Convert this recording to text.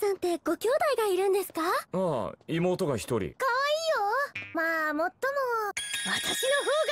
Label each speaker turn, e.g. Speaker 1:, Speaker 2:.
Speaker 1: さんってご兄弟がいるんですか
Speaker 2: ああ妹が一人可愛い
Speaker 1: よ
Speaker 3: まあもっとも私の方が